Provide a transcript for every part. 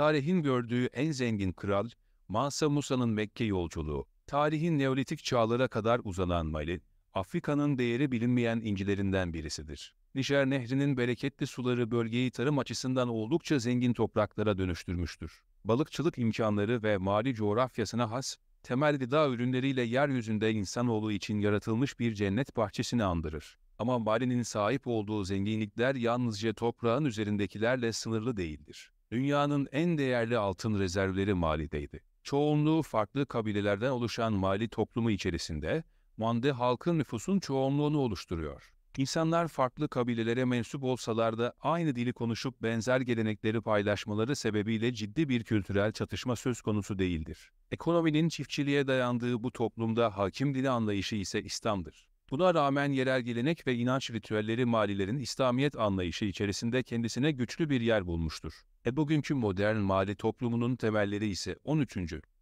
Tarihin gördüğü en zengin kral, Mansa Musa'nın Mekke yolculuğu, tarihin Neolitik çağlara kadar uzanan Mali, Afrika'nın değeri bilinmeyen incilerinden birisidir. Nijer Nehri'nin bereketli suları bölgeyi tarım açısından oldukça zengin topraklara dönüştürmüştür. Balıkçılık imkanları ve mali coğrafyasına has, temel gıda ürünleriyle yeryüzünde insanoğlu için yaratılmış bir cennet bahçesini andırır. Ama Mali'nin sahip olduğu zenginlikler yalnızca toprağın üzerindekilerle sınırlı değildir dünyanın en değerli altın rezervleri Mali'deydi. Çoğunluğu farklı kabilelerden oluşan Mali toplumu içerisinde Mandi halkın nüfusun çoğunluğunu oluşturuyor. İnsanlar farklı kabilelere mensup olsalar da aynı dili konuşup benzer gelenekleri paylaşmaları sebebiyle ciddi bir kültürel çatışma söz konusu değildir. Ekonominin çiftçiliğe dayandığı bu toplumda hakim dili anlayışı ise İslam'dır. Buna rağmen yerel gelenek ve inanç ritüelleri malilerin İslamiyet anlayışı içerisinde kendisine güçlü bir yer bulmuştur. E bugünkü modern mali toplumunun temelleri ise 13.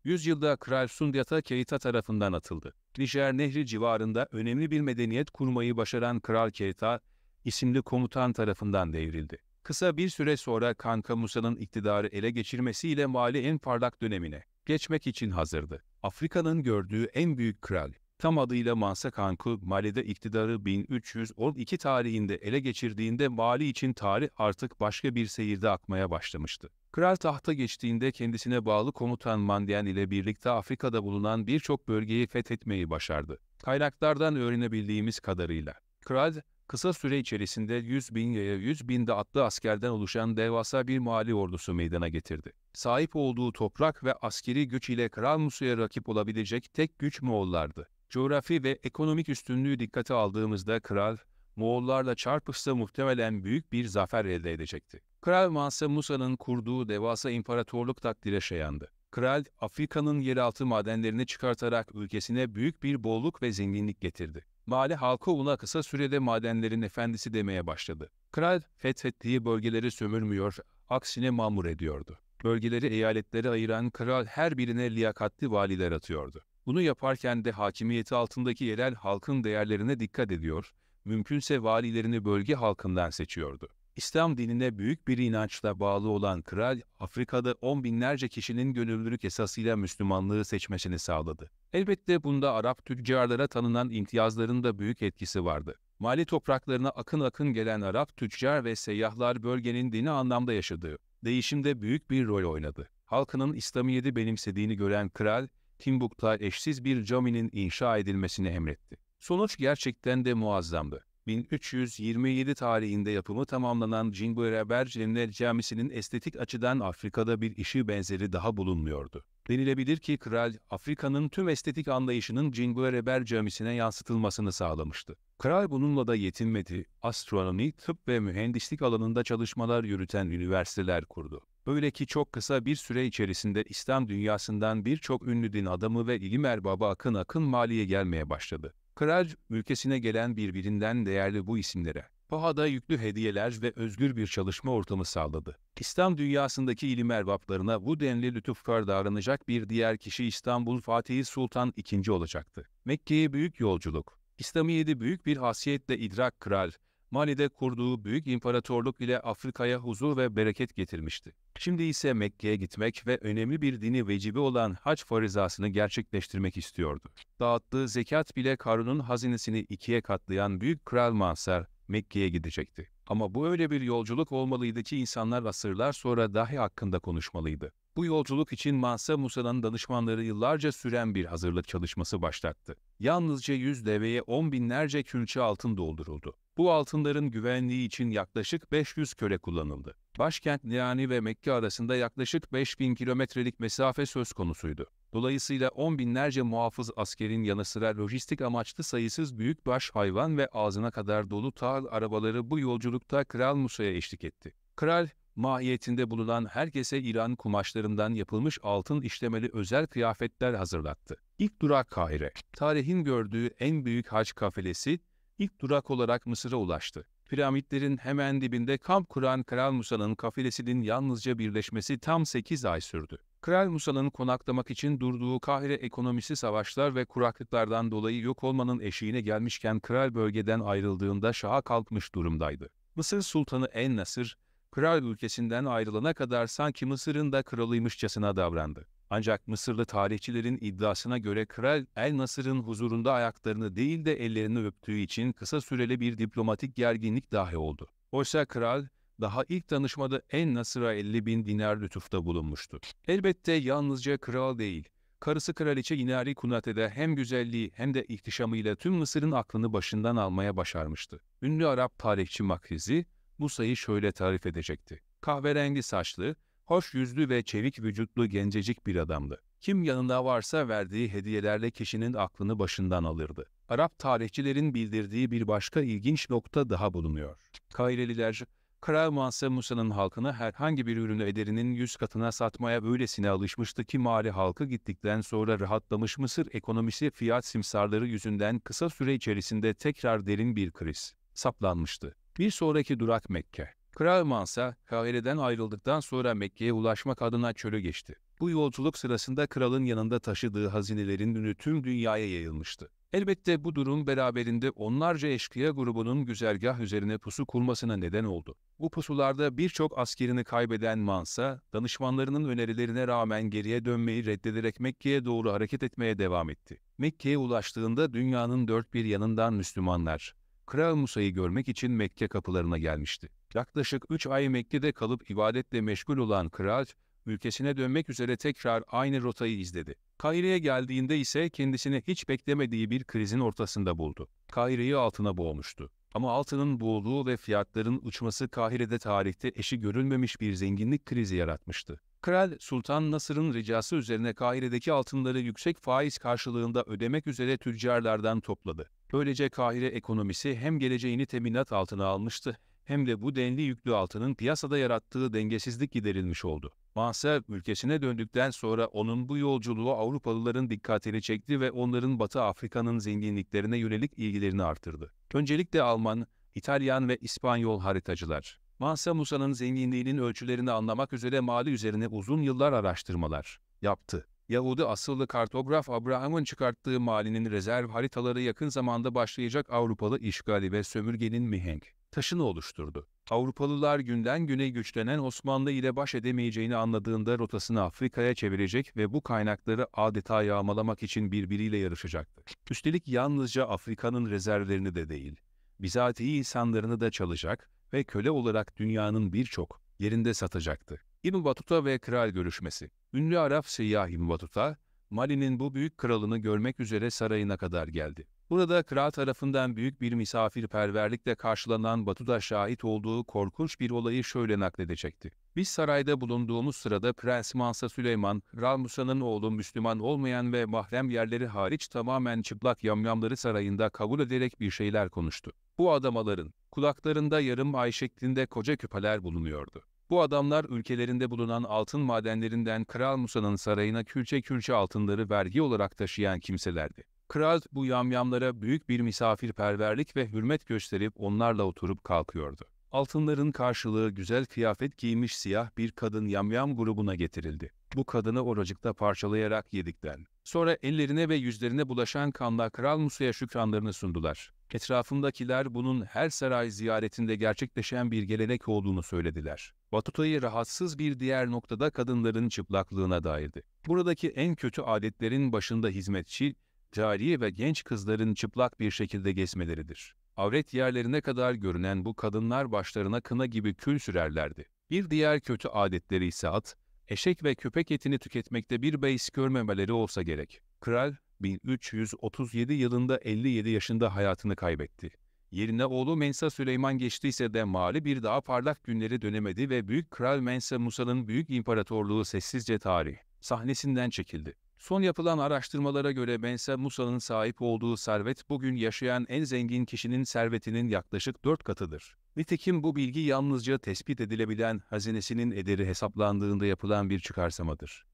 yüzyılda Kral Sundiata Keita tarafından atıldı. Nijer Nehri civarında önemli bir medeniyet kurmayı başaran Kral Keita isimli komutan tarafından devrildi. Kısa bir süre sonra Kanka Musa'nın iktidarı ele geçirmesiyle mali en parlak dönemine geçmek için hazırdı. Afrika'nın gördüğü en büyük kral, tam adıyla Mansa Kanku, Mali'de iktidarı 1312 tarihinde ele geçirdiğinde Mali için tarih artık başka bir seyirde akmaya başlamıştı. Kral tahta geçtiğinde kendisine bağlı komutan Mandian ile birlikte Afrika'da bulunan birçok bölgeyi fethetmeyi başardı. Kaynaklardan öğrenebildiğimiz kadarıyla. Kral, kısa süre içerisinde 100 bin yaya 100 binde atlı askerden oluşan devasa bir mali ordusu meydana getirdi. Sahip olduğu toprak ve askeri güç ile Kral Musu'ya rakip olabilecek tek güç Moğollardı. Coğrafi ve ekonomik üstünlüğü dikkate aldığımızda kral, Moğollarla çarpışsa muhtemelen büyük bir zafer elde edecekti. Kral Mansa Musa'nın kurduğu devasa imparatorluk takdire şayandı. Kral, Afrika'nın yeraltı madenlerini çıkartarak ülkesine büyük bir bolluk ve zenginlik getirdi. Mali halkı ona kısa sürede madenlerin efendisi demeye başladı. Kral, fethettiği bölgeleri sömürmüyor, aksine mamur ediyordu. Bölgeleri eyaletlere ayıran kral her birine liyakatli valiler atıyordu. Bunu yaparken de hakimiyeti altındaki yerel halkın değerlerine dikkat ediyor, mümkünse valilerini bölge halkından seçiyordu. İslam dinine büyük bir inançla bağlı olan kral, Afrika'da on binlerce kişinin gönüllülük esasıyla Müslümanlığı seçmesini sağladı. Elbette bunda Arap tüccarlara tanınan imtiyazların da büyük etkisi vardı. Mali topraklarına akın akın gelen Arap tüccar ve seyyahlar bölgenin dini anlamda yaşadığı değişimde büyük bir rol oynadı. Halkının İslamiyet'i benimsediğini gören kral, Timbuktu'da eşsiz bir caminin inşa edilmesini emretti. Sonuç gerçekten de muazzamdı. 1327 tarihinde yapımı tamamlanan Cingöre Bercemler Camisi'nin estetik açıdan Afrika'da bir işi benzeri daha bulunmuyordu. Denilebilir ki kral Afrika'nın tüm estetik anlayışının Cingöre Camisi'ne yansıtılmasını sağlamıştı. Kral bununla da yetinmedi. Astronomi, tıp ve mühendislik alanında çalışmalar yürüten üniversiteler kurdu. Böyle ki çok kısa bir süre içerisinde İslam dünyasından birçok ünlü din adamı ve ilim erbabı akın akın maliye gelmeye başladı. Kral, ülkesine gelen birbirinden değerli bu isimlere, pahada yüklü hediyeler ve özgür bir çalışma ortamı sağladı. İslam dünyasındaki ilim erbaplarına bu denli lütufkar davranacak bir diğer kişi İstanbul Fatih Sultan II olacaktı. Mekke'ye büyük yolculuk, İslamiyet'i büyük bir hasiyetle idrak kral, Mali'de kurduğu büyük imparatorluk ile Afrika'ya huzur ve bereket getirmişti. Şimdi ise Mekke'ye gitmek ve önemli bir dini vecibi olan hac farizasını gerçekleştirmek istiyordu. Dağıttığı zekat bile Karun'un hazinesini ikiye katlayan büyük kral Mansar Mekke'ye gidecekti. Ama bu öyle bir yolculuk olmalıydı ki insanlar asırlar sonra dahi hakkında konuşmalıydı. Bu yolculuk için Mansa Musa'nın danışmanları yıllarca süren bir hazırlık çalışması başlattı. Yalnızca 100 deveye 10 binlerce külçe altın dolduruldu. Bu altınların güvenliği için yaklaşık 500 köle kullanıldı. Başkent Niani ve Mekke arasında yaklaşık 5000 kilometrelik mesafe söz konusuydu. Dolayısıyla on binlerce muhafız askerin yanı sıra lojistik amaçlı sayısız büyük baş hayvan ve ağzına kadar dolu tahıl arabaları bu yolculukta Kral Musa'ya eşlik etti. Kral, mahiyetinde bulunan herkese İran kumaşlarından yapılmış altın işlemeli özel kıyafetler hazırlattı. İlk durak Kahire. Tarihin gördüğü en büyük hac kafilesi ilk durak olarak Mısır'a ulaştı. Piramitlerin hemen dibinde kamp kuran Kral Musa'nın kafilesinin yalnızca birleşmesi tam 8 ay sürdü. Kral Musa'nın konaklamak için durduğu Kahire ekonomisi savaşlar ve kuraklıklardan dolayı yok olmanın eşiğine gelmişken kral bölgeden ayrıldığında şaha kalkmış durumdaydı. Mısır Sultanı En-Nasır, kral ülkesinden ayrılana kadar sanki Mısır'ın da kralıymışçasına davrandı. Ancak Mısırlı tarihçilerin iddiasına göre Kral El-Nasır'ın huzurunda ayaklarını değil de ellerini öptüğü için kısa süreli bir diplomatik gerginlik dahi oldu. Oysa kral, daha ilk tanışmada en Nasır'a 50 bin dinar lütufta bulunmuştu. Elbette yalnızca kral değil, karısı kraliçe Inari Kunate'de hem güzelliği hem de ihtişamıyla tüm Mısır'ın aklını başından almaya başarmıştı. Ünlü Arap tarihçi Makrizi, Musa'yı şöyle tarif edecekti. Kahverengi saçlı, hoş yüzlü ve çevik vücutlu gencecik bir adamdı. Kim yanında varsa verdiği hediyelerle kişinin aklını başından alırdı. Arap tarihçilerin bildirdiği bir başka ilginç nokta daha bulunuyor. Kayreliler Kral Mansa Musa'nın halkını herhangi bir ürünü ederinin yüz katına satmaya öylesine alışmıştı ki mali halkı gittikten sonra rahatlamış Mısır ekonomisi fiyat simsarları yüzünden kısa süre içerisinde tekrar derin bir kriz saplanmıştı. Bir sonraki durak Mekke. Kral Mansa, Kahire'den ayrıldıktan sonra Mekke'ye ulaşmak adına çölü geçti. Bu yolculuk sırasında kralın yanında taşıdığı hazinelerin ünü tüm dünyaya yayılmıştı. Elbette bu durum beraberinde onlarca eşkıya grubunun güzergah üzerine pusu kurmasına neden oldu. Bu pusularda birçok askerini kaybeden Mansa, danışmanlarının önerilerine rağmen geriye dönmeyi reddederek Mekke'ye doğru hareket etmeye devam etti. Mekke'ye ulaştığında dünyanın dört bir yanından Müslümanlar, Kral Musa'yı görmek için Mekke kapılarına gelmişti. Yaklaşık üç ay Mekke'de kalıp ibadetle meşgul olan Kral, ülkesine dönmek üzere tekrar aynı rotayı izledi. Kahire'ye geldiğinde ise kendisini hiç beklemediği bir krizin ortasında buldu. Kahire'yi altına boğmuştu. Ama altının boğulduğu ve fiyatların uçması Kahire'de tarihte eşi görülmemiş bir zenginlik krizi yaratmıştı. Kral Sultan Nasır'ın ricası üzerine Kahire'deki altınları yüksek faiz karşılığında ödemek üzere tüccarlardan topladı. Böylece Kahire ekonomisi hem geleceğini teminat altına almıştı hem de bu denli yüklü altının piyasada yarattığı dengesizlik giderilmiş oldu. Mansa ülkesine döndükten sonra onun bu yolculuğu Avrupalıların dikkatini çekti ve onların Batı Afrika'nın zenginliklerine yönelik ilgilerini artırdı. Öncelikle Alman, İtalyan ve İspanyol haritacılar. Mansa Musa'nın zenginliğinin ölçülerini anlamak üzere mali üzerine uzun yıllar araştırmalar yaptı. Yahudi asıllı kartograf Abraham'ın çıkarttığı malinin rezerv haritaları yakın zamanda başlayacak Avrupalı işgali ve sömürgenin mihenk taşını oluşturdu. Avrupalılar günden güne güçlenen Osmanlı ile baş edemeyeceğini anladığında rotasını Afrika'ya çevirecek ve bu kaynakları adeta yağmalamak için birbiriyle yarışacaktı. Üstelik yalnızca Afrika'nın rezervlerini de değil, bizatihi insanlarını da çalacak ve köle olarak dünyanın birçok yerinde satacaktı. İbn Battuta ve Kral Görüşmesi Ünlü Arap seyyah İbn Battuta, Mali'nin bu büyük kralını görmek üzere sarayına kadar geldi. Burada kral tarafından büyük bir misafirperverlikle karşılanan Batu'da şahit olduğu korkunç bir olayı şöyle nakledecekti. Biz sarayda bulunduğumuz sırada Prens Mansa Süleyman, Kral Musa'nın oğlu Müslüman olmayan ve mahrem yerleri hariç tamamen çıplak yamyamları sarayında kabul ederek bir şeyler konuştu. Bu adamaların kulaklarında yarım ay şeklinde koca küpeler bulunuyordu. Bu adamlar ülkelerinde bulunan altın madenlerinden Kral Musa'nın sarayına külçe külçe altınları vergi olarak taşıyan kimselerdi. Kral bu yamyamlara büyük bir misafirperverlik ve hürmet gösterip onlarla oturup kalkıyordu. Altınların karşılığı güzel kıyafet giymiş siyah bir kadın yamyam grubuna getirildi. Bu kadını oracıkta parçalayarak yedikten. Sonra ellerine ve yüzlerine bulaşan kanla Kral Musa'ya şükranlarını sundular. Etrafındakiler bunun her saray ziyaretinde gerçekleşen bir gelenek olduğunu söylediler. Batuta'yı rahatsız bir diğer noktada kadınların çıplaklığına dairdi. Buradaki en kötü adetlerin başında hizmetçi, cariye ve genç kızların çıplak bir şekilde gezmeleridir. Avret yerlerine kadar görünen bu kadınlar başlarına kına gibi kül sürerlerdi. Bir diğer kötü adetleri ise at, eşek ve köpek etini tüketmekte bir beis görmemeleri olsa gerek. Kral, 1337 yılında 57 yaşında hayatını kaybetti. Yerine oğlu Mensa Süleyman geçtiyse de mali bir daha parlak günleri dönemedi ve Büyük Kral Mensa Musa'nın Büyük imparatorluğu sessizce tarih sahnesinden çekildi. Son yapılan araştırmalara göre Bense Musa'nın sahip olduğu servet bugün yaşayan en zengin kişinin servetinin yaklaşık 4 katıdır. Nitekim bu bilgi yalnızca tespit edilebilen hazinesinin ederi hesaplandığında yapılan bir çıkarsamadır.